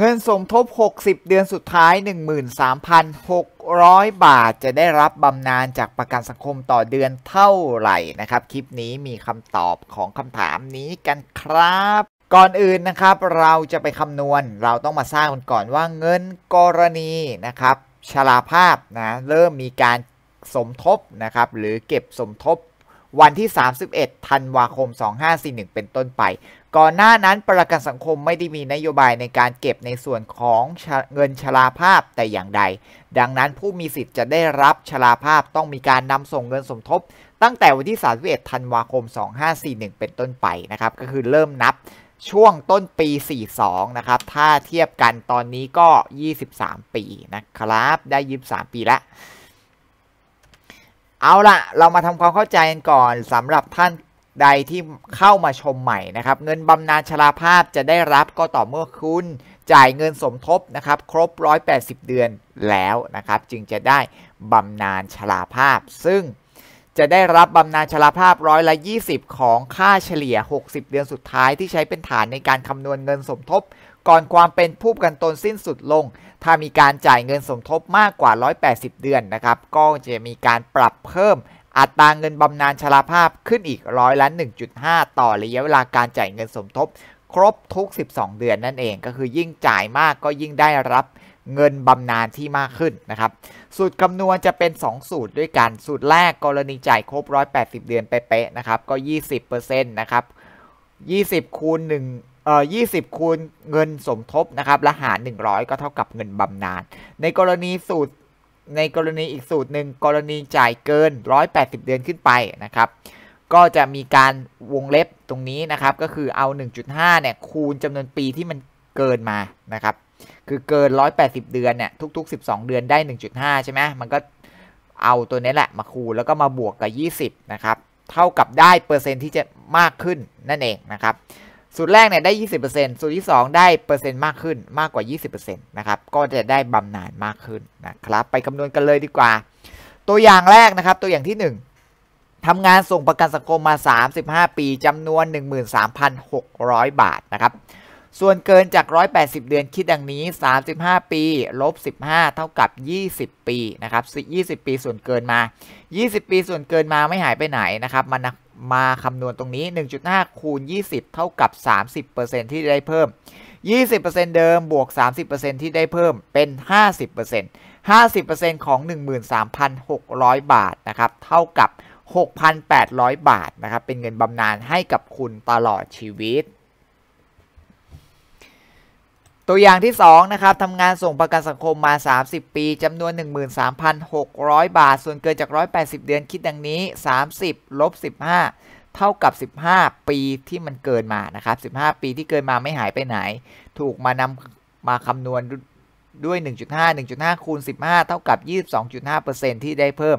เงินสมทบ 60 เดือนสุดท้าย 13,600 บาท จะได้รับบำนาญจากประกันสังคมต่อเดือนเท่าไหร่นะครับ คลิปนี้มีคำตอบของคำถามนี้กันครับ ก่อนอื่นนะครับ เราจะไปคำนวณ เราต้องมาสร้างกันก่อนว่าเงินกรณีนะครับชราภาพนะ เริ่มมีการสมทบนะครับ หรือเก็บสมทบวันที่ 31 ธันวาคม 2541 เป็นต้นไป ก่อนหน้านั้น ประกันสังคมไม่ได้มีนโยบายในการเก็บในส่วนของเงินชราภาพแต่อย่างใด ดังนั้นผู้มีสิทธิ์จะได้รับชราภาพต้องมีการนำส่งเงินสมทบ ตั้งแต่วันที่ 31 ธันวาคม 2541 เป็นต้นไปนะครับ ก็คือเริ่มนับช่วงต้นปี 42 นะครับ ถ้าเทียบกันตอนนี้ก็ 23 ปีนะครับได้ 23 ปีแล้วเอาละเรามาทำความเข้าใจกันก่อนสำหรับท่านใดที่เข้ามาชมใหม่นะครับเงินบำนาญชราภาพจะได้รับก็ต่อเมื่อคุณ จ่ายเงินสมทบนะครับครบ 180 เดือนแล้วนะครับจึงจะได้บำนาญชราภาพ ซึ่งจะได้รับบำนาญชราภาพร้อยละ 20 ของค่าเฉลี่ย 60 เดือนสุดท้าย ที่ใช้เป็นฐานในการคำนวณเงินสมทบก่อนความเป็นผู้ประกันตนสิ้นสุดลง ถ้ามีการจ่ายเงินสมทบมากกว่า 180 เดือนนะครับ ก็จะมีการปรับเพิ่มอัตราเงินบำนาญชราภาพขึ้นอีกร้อยละ1.5 ต่อระยะเวลาการจ่ายเงินสมทบ ครบทุก 12 เดือนนั่นเอง ก็คือยิ่งจ่ายมากก็ยิ่งได้รับเงินบำนาญที่มากขึ้นนะครับ สูตรคำนวณจะเป็น 2 สูตรด้วยกัน สูตรแรกกรณีจ่ายครบ180 เดือนเป๊ะๆนะครับ ก็ 20%นะครับ20คูณ1เอ่อ20 คูณเงินสมทบนะครับและหาร 100 ก็เท่ากับเงินบำนาญ ในกรณีสูตร ในกรณีอีกสูตรหนึ่งกรณีจ่ายเกิน 180 เดือนขึ้นไปนะครับ ก็จะมีการวงเล็บตรงนี้นะครับ ก็คือเอา 1.5เนี่ยคูณจำนวนปีที่มันเกินมานะครับ คือเกิน 180 เดือนเนี่ยทุก ๆ 12 เดือนได้ 1.5 ใช่ไหม มันก็เอาตัวนี้แหละมาคูณแล้วก็มาบวกกับ 20นะครับ เท่ากับได้เปอร์เซ็นที่จะมากขึ้นนั่นเองนะครับสูตรแรกเนี่ยได้ยี่สิบเเปอร์ซ็นสูตรที่สองได้เปอร์เซ็นต์มากขึ้นมากกว่ายี่สิบเเปอร์ซ็นตนะครับก็จะได้บำนาญมากขึ้นนะครับ ไปคำนวณกันเลยดีกว่า ตัวอย่างแรกนะครับตัวอย่างที่หนึ่งทำงานส่งประกันสังคมมาสสามิบห้าปีจำนวนหหหนนนึ่่งมมืสาพักร้อยบาทนะครับ ส่วนเกินจากร้อยแปดสิบเดือนคิดดังนี้สสามิบห้าปีลบสิบห้าเท่ากับยี่สิบปีนะครับสี่ยิบปีส่วนเกินมายี่สิบปีส่วนเกินมาไม่หายไปไหนนะครับมันมาคำนวณตรงนี้ 1.5 คูณ 20 เท่ากับ 30%ที่ได้เพิ่ม 20%เดิมบวก 30%ที่ได้เพิ่มเป็น 50% 50%ของ 13,600 บาทนะครับเท่ากับ 6,800 บาทนะครับเป็นเงินบำนาญให้กับคุณตลอดชีวิตตัวอย่างที่2นะครับทำงานส่งประกันสังคมมา 30 ปีจำนวน 13,600 บาท ส่วนเกินจาก 180 เดือนคิดดังนี้ 30ลบ15เท่ากับ15 ปีที่มันเกินมานะครับ15 ปีที่เกินมาไม่หายไปไหน ถูกมานำมาคำนวณด้วย1.5 1.5คูณ15เท่ากับ22.5%ที่ได้เพิ่ม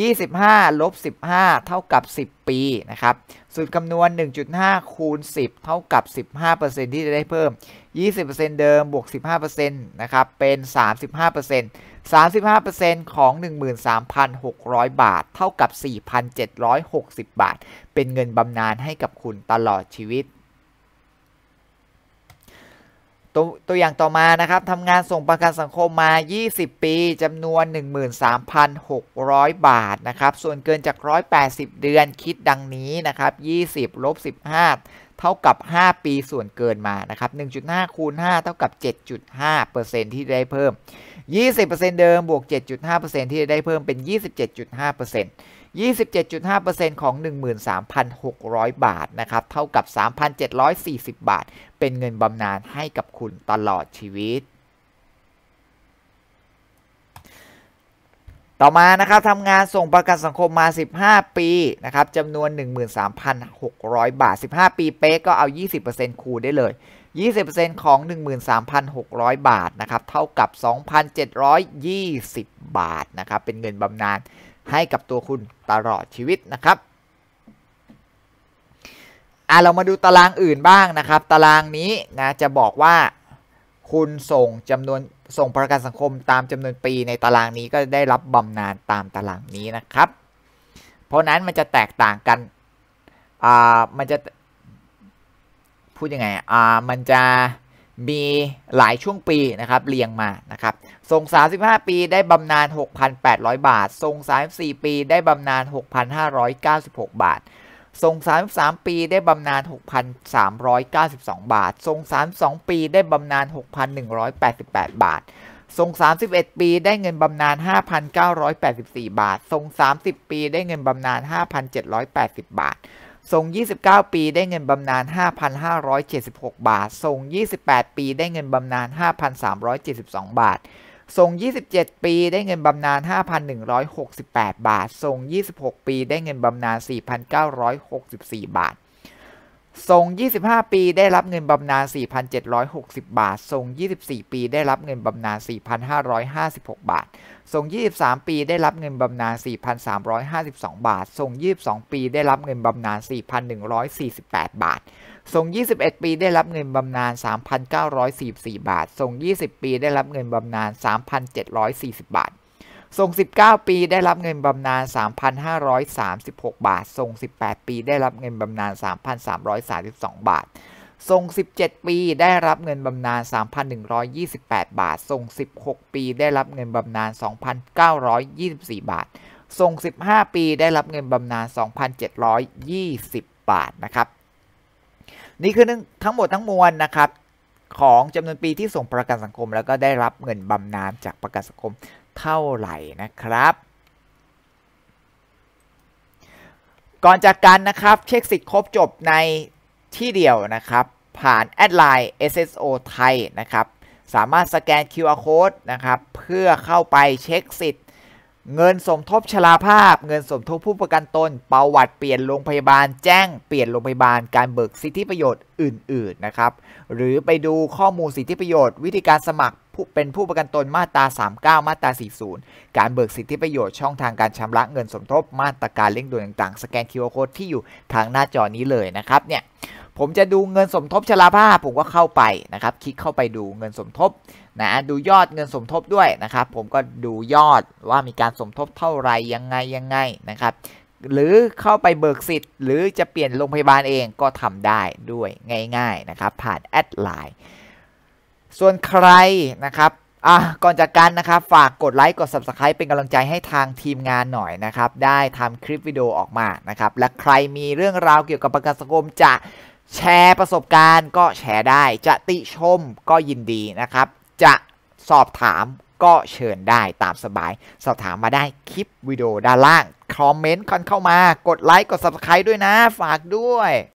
25 ลบ 15 เท่ากับ 10 ปีนะครับสูตรคำนวณ 1.5 คูณ 10 เท่ากับ 15%ที่จะได้เพิ่ม 20%เดิมบวก15%นะครับเป็น 35% 35%ของ 13,600 บาท เท่ากับ 4,760 บาท เป็นเงินบำนาญให้กับคุณตลอดชีวิตตัวตัวอย่างต่อมานะครับทำงานส่งประกันสังคมมา 20 ปีจำนวน 13,600 บาทนะครับส่วนเกินจาก 180 เดือนคิดดังนี้นะครับ20ลบ15 เท่ากับ 5 ปีส่วนเกินมานะครับ1.5คูณ5เท่ากับ 7.5%ที่ได้เพิ่ม 20%เดิมบวก 7.5%ที่ได้เพิ่มเป็น 27.5% 27.5%ของ 13,600 บาทนะครับเท่ากับ 3,740 บาท เป็นเงินบำนาญให้กับคุณตลอดชีวิต ต่อมานะครับทำงานส่งประกันสังคมมา 15 ปีนะครับจำนวน 13,600 บาท 15 ปีเป๊กก็เอา 20%คูณได้เลย 20%ของ 13,600 บาทนะครับเท่ากับ 2,720 บาทนะครับเป็นเงินบำนาญให้กับตัวคุณตลอดชีวิตนะครับ อ่ะเรามาดูตารางอื่นบ้างนะครับ ตารางนี้นะจะบอกว่าคุณส่งจำนวนส่งประกันสังคมตามจำนวนปีในตารางนี้ ก็ได้รับบำนาญตามตารางนี้นะครับ เพราะนั้นมันจะแตกต่างกัน อ่า มันจะพูดยังไงอ่ามันจะมีหลายช่วงปีนะครับเรียงมานะครับทรง35 ปีได้บำนาญ 6,800 บาททรง34 ปีได้บำนาญ 6,596 บาททรง33 ปีได้บำนาญ 6,392 บาททรง32 ปีได้บำนาญ 6,188 บาททรง31 ปีได้เงินบำนาญ 5,984 บาททรง30 ปีได้เงินบำนาญ 5,780 บาททรง29 ปีได้เงินบำนาญ5,576 บาท ทรง28 ปีได้เงินบำนาญ5,372 บาท ทรง27 ปีได้เงินบำนาญ5,168 บาท ทรง26 ปีได้เงินบำนาญ4,964 บาทส่ง25 ปี ได้รับ เงิน บำนาญ4,760 บาทส่ง24 ปี ได้รับ เงิน บำนาญ4,556 บาทส่ง23 ปี ได้รับ เงิน บำนาญ4,352 บาทส่ง22 ปี ได้รับ เงิน บำนาญ4,148 บาท ส่ง21 ปี ได้รับ เงิน บำนาญ3,944 บาท ส่ง20 ปี ได้รับ เงิน บำนาญ3,740บาทส่ง 19 ปีได้รับเงินบำนาญ3,536บาท ส่ง 18 ปี ได้รับเงินบำนาญ3,332บาท ส่ง 17 ปีได้รับเงินบำนาญ3,128บาท ส่ง 16 ปี ได้รับเงินบำนาญ2,924บาท ส่ง 15 ปี ได้รับเงินบำนาญ2,720 บาท นะครับ นี่คือทั้งหมดทั้งมวลนะครับ ของจำนวนปีที่ส่งประกันสังคม แล้วก็ได้รับเงินบำนาญจากประกันสังคมเท่าไหร่นะครับ ก่อนจากกันนะครับ เช็คสิทธิ์ครบจบในที่เดียวนะครับ ผ่านแอดไลน์ SSO ไทยนะครับ สามารถสแกน QR Code นะครับ เพื่อเข้าไปเช็คสิทธิ์เงินสมทบชราภาพ เงินสมทบผู้ประกันตน ประวัติเปลี่ยนโรงพยาบาลแจ้งเปลี่ยนโรงพยาบาลการเบิกสิทธิประโยชน์อื่นๆนะครับ หรือไปดูข้อมูลสิทธิประโยชน์วิธีการสมัครเป็นผู้ประกันตนมาตรา 39 มาตรา 40 การเบิกสิทธิประโยชน์ช่องทางการชำระ เงินสมทบมาตรการเร่งด่วนต่างๆสแกน QR Code ที่อยู่ทางหน้าจอนี้เลยนะครับเนี่ยผมจะดูเงินสมทบ ชราภาพผมก็เข้าไปนะครับ คลิกเข้าไปดูเงินสมทบนะดูยอดเงินสมทบด้วยนะครับ ผมก็ดูยอดว่ามีการสมทบเท่าไหร่ยังไงยังไงนะครับ หรือเข้าไปเบิกสิทธิ์หรือจะเปลี่ยนโรงพยาบาลเองก็ทำได้ด้วยง่ายๆนะครับ ผ่านแอดไลน์ส่วนใครนะครับอ่ะก่อนจากกันนะครับ ฝากกดไลค์ กด Subscribe เป็นกำลังใจให้ทางทีมงานหน่อยนะครับ ได้ทำคลิปวิดีโอออกมานะครับ และใครมีเรื่องราวเกี่ยวกับประกันสังคมจะแชร์ประสบการณ์ก็แชร์ได้ จะติชมก็ยินดีนะครับ จะสอบถามก็เชิญได้ตามสบาย สอบถามมาได้คลิปวิดีโอด้านล่าง คอมเมนต์กันเข้ามา กดไลค์ กด Subscribe ด้วยนะ ฝากด้วย